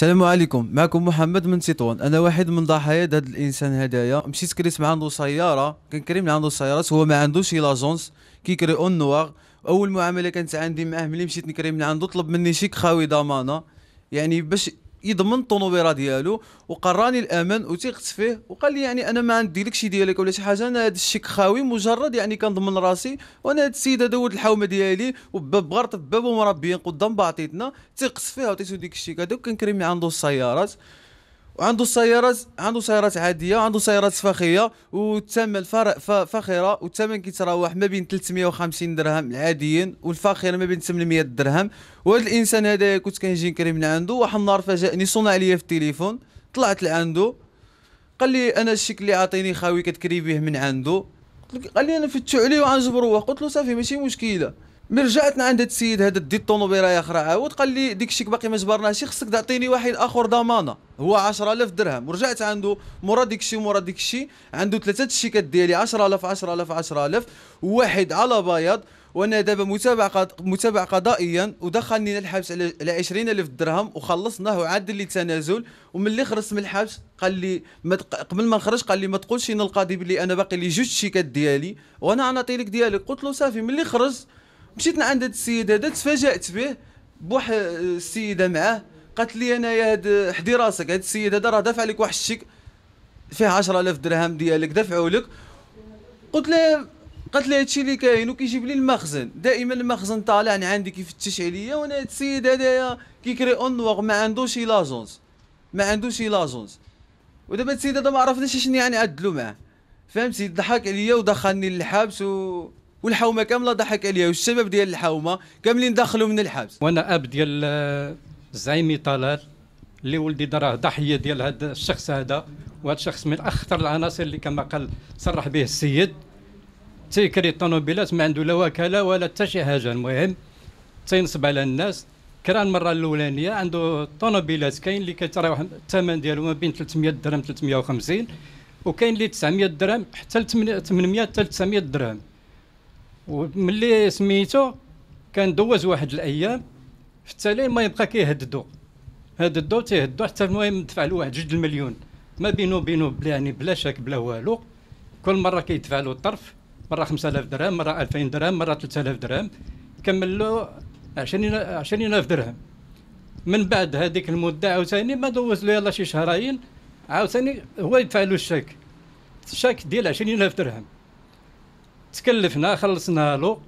السلام عليكم معكم محمد من تطوان انا واحد من ضحايا هذا الانسان هدايا مشيت كريت مع عنده سياره كان كريم عنده سيارات هو ما عندوش لاجونس كيكري اون نوار اول معامله كانت عندي معاه ملي مشيت نكري من عنده طلب مني شيك خاوي ضمانه يعني باش يضمن الطونوبيرا ديالو وقراني الامان وثقت فيه وقال لي يعني انا ما عندي لك شي ديالك ولا شي حاجه انا هذا الشيك خاوي مجرد يعني كنضمن راسي وانا هذا السيد هذا ولد الحومه ديالي وباب بغرت باب ومربيين قدام باطيتنا ثقت فيه عطيتو ديك الشيك هذا وكنكري عنده السيارات وعنده سيارات عنده سيارات عاديه وعنده سيارات فخيه والثمن فاخره والثمن كيتراوح ما بين 350 درهم العاديين والفخيره ما بين 800 درهم وهذا الانسان هذا كنت كنجي نكري من عنده واحد النهار فجأني صنع ليا في التليفون طلعت لعنده قال لي انا الشيك اللي عاطيني خاوي كتكري به من عنده قال لي انا فتشو عليه وعنجبروه قلت له صافي ماشي مشكله ملي رجعت عند هاد السيد هذا دي الطونوبيله يا عاود قال لي ديك الشيك باقي ما جبرناش خصك تعطيني واحد اخر ضمانه هو 10000 درهم ورجعت عنده مورا ديك الشيء مورا ديك الشيء عنده ثلاثه الشيكات ديالي 10000 10000 10000 واحد على بياض وانا دابا متابع قض... متابع قضائيا ودخلني الحبس على, على 20000 درهم وخلصناه وعدل لي التنازل وملي خرجت من الحبس قال لي مت... قبل ما نخرج قال لي ما تقولش القاضي بلي انا باقي لي جوج شيكات ديالي وانا غنعطي لك ديالك قلت له صافي ملي خرجت مشيت عند هذا السيد هذا تفاجات به بواحد آه، السيده معاه قالت لي انايا هاد آه، حدي راسك هاد السيد هذا راه دافع لك واحد الشيك فيه 10000 درهم ديالك دفعوا لك قلت لها قالت لي هادشي اللي كاين وكيجيب لي المخزن دائما المخزن طالع انا عندي كيفتش عليا وانا هاد السيد هذايا كيكري اون نوغ ما عندوش لاجونس ما عندوش لاجونس ودابا السيد هذا ما عرفناش شنو يعني عدلو معاه فهمتي ضحك عليا ودخلني للحبس و والحومه كامله ضحك عليها والشباب ديال الحومه كاملين دخلوا من الحبس وانا اب ديال آه، زعيمي طلال اللي ولدي راه ضحيه ديال هذا الشخص هذا وهذا الشخص من اخطر العناصر اللي كما قال صرح به السيد تيكري الطوموبيلات ما عنده لا وكاله ولا حتى شي حاجه المهم تينصب على الناس كرا المره الاولانيه عنده طوموبيلات كاين اللي كيتراوح الثمن ديالو ما بين 300 درهم 350 وكاين اللي 900 درهم حتى 800 حتى 900 درهم وملي سميتو كان دوز واحد الايام في التالي ما يبقى كيهددو هددو تيهدو حتى المهم دفع له واحد جوج المليون ما بينو بينو بلا يعني بلا شك بلا والو كل مره كيدفع له الطرف مره 5000 درهم مره 2000 درهم مره 3000 درهم كمل له 20 20000 درهم من بعد هذيك المده عاوتاني ما دوز له يلا شي شهرين عاوتاني هو يدفع له الشيك الشيك ديال 20000 درهم تكلفنا خلصنا له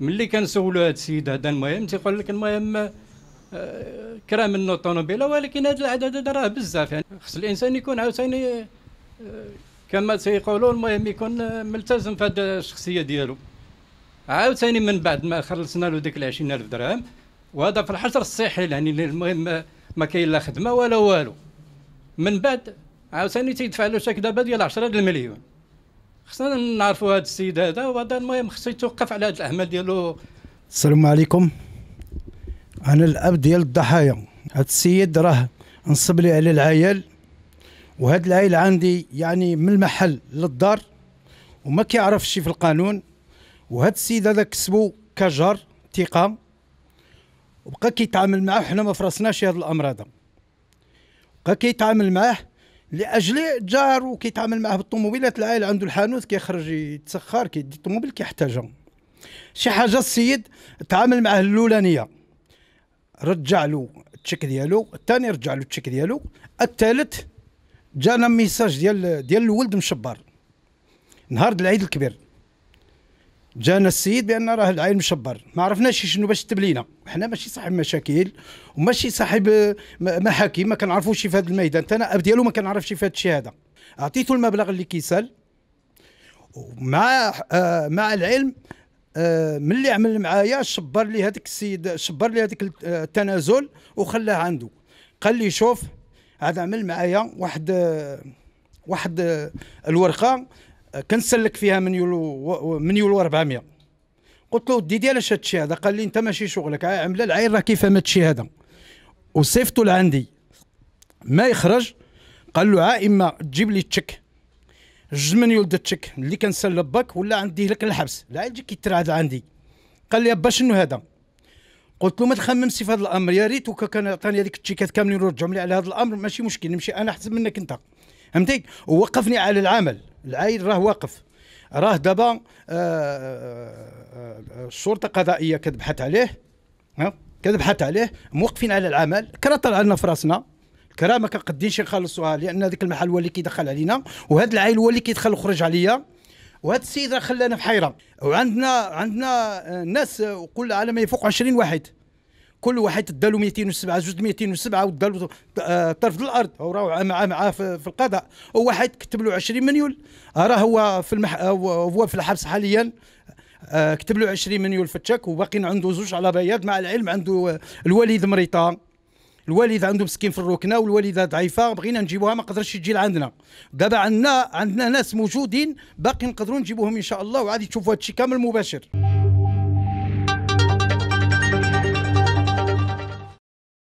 ملي كنسولو هذا السيد هذا المهم تيقول لك المهم آه، كرا منه الطونوبيلة ولكن هذا العدد هذا راه بزاف يعني خص الانسان يكون عاوتاني آه، كما تيقولوا المهم يكون آه، ملتزم في هذه الشخصيه ديالو عاوتاني من بعد ما خلصنا له ديك ال 20000 درهم وهذا في الحجر الصحي يعني المهم ما كاين لا خدمه ولا والو من بعد عاوتاني تيدفع له شاك دابا ديال 10 المليون خصنا نعرفوا هذا السيد هذا وهذا المهم خصو يتوقف على هذه الاعمال ديالو السلام عليكم انا الاب ديال الضحايا هذا السيد راه نصب لي على العيال وهاد العيل عندي يعني من المحل للدار وما كيعرفش في القانون وهاد السيد هذا كسبو كجار ثقه وبقى كيتعامل معاه وحنا ما فراسناش هذا الامر هذا بقى كيتعامل معاه لاجل جارو كيتعامل معاه بالطوموبيلات العائله عنده الحانوت كيخرج يتسخر كيدي الطوموبيل كيحتاجها شي حاجه السيد تعامل معاه الاولانيه رجع له التشيك ديالو الثاني رجع له التشيك ديالو الثالث جانا ميساج ديال ديال الولد مشبر نهار العيد الكبير جانا السيد بان راه العين مشبر ما عرفناش شنو باش تبلينا لينا حنا ماشي صاحب مشاكل وماشي صاحب محاكم ما كنعرفوش في هذا الميدان انا ديالو ما كنعرفش في هذا الشيء هذا اعطيته المبلغ اللي كيسال ومع آه مع العلم آه من اللي عمل معايا شبر لي هذاك السيد شبر لي هذاك آه، التنازل وخلاه عنده قال لي شوف هذا عمل معايا واحد آه واحد آه، الورقه كنسلك فيها من يولو من يولو 400 قلت له ودي علاش الشيء هذا قال لي انت ماشي شغلك عامله العين راه كيفهم هادشي هذا وصيفطو لعندي ما يخرج قال له عا اما تجيب لي تشيك جوج من يولد تشيك اللي كنسلى باك ولا عندي لك الحبس العيل جي كيترعد عندي قال لي با شنو هذا قلت له ما تخممش في هذا الامر يا ريت وكا كان عطاني هذيك التشيكات كاملين ورجعهم لي على هذا الامر ماشي مشكل نمشي انا احسن منك انت فهمتي ووقفني على العمل العايل راه واقف راه دابا آه، آه، آه، الشرطه القضائيه كتبحث عليه كتبحث عليه موقفين على العمل كره طلع لنا في راسنا كرا ما كنقدينش نخلصوها لان هذاك المحل هو اللي كيدخل علينا وهذا العايل هو اللي كيدخل وخرج عليا وهذا السيد راه خلانا في حيره وعندنا عندنا ناس وكل على ما يفوق 20 واحد كل واحد ادالو 207 جوج 207 ودالو آه، طرف الارض هو راه معاه معاه في القضاء وواحد كتب له 20 مليون آه، راه هو في المح... آه، هو في الحبس حاليا كتب له 20 مليون في التشاك وباقي عنده زوج على بياض مع العلم عنده الوالد مريطه الوالد عنده مسكين في الركنه والوالده ضعيفه بغينا نجيبوها ما قدرش تجي لعندنا دابا عندنا عندنا ناس موجودين باقي نقدروا نجيبوهم ان شاء الله وعادي تشوفوا هذا الشيء كامل مباشر